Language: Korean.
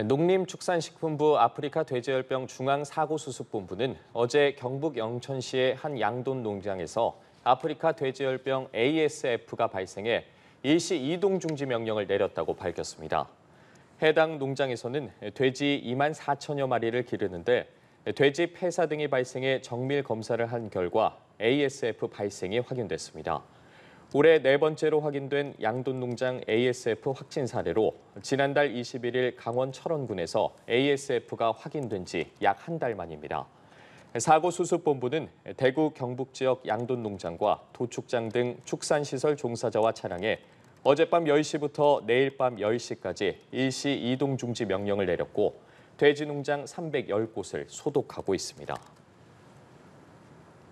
네, 농림축산식품부 아프리카 돼지열병 중앙사고수습본부는 어제 경북 영천시의 한 양돈 농장에서 아프리카 돼지열병 ASF가 발생해 일시 이동 중지 명령을 내렸다고 밝혔습니다. 해당 농장에서는 돼지 2만 4천여 마리를 기르는데 돼지 폐사 등이 발생해 정밀 검사를 한 결과 ASF 발생이 확인됐습니다. 올해 네 번째로 확인된 양돈농장 ASF 확진 사례로 지난달 21일 강원 철원군에서 ASF가 확인된 지 약 한 달 만입니다. 사고수습본부는 대구 경북 지역 양돈농장과 도축장 등 축산시설 종사자와 차량에 어젯밤 10시부터 내일 밤 10시까지 일시 이동 중지 명령을 내렸고 돼지농장 310곳을 소독하고 있습니다.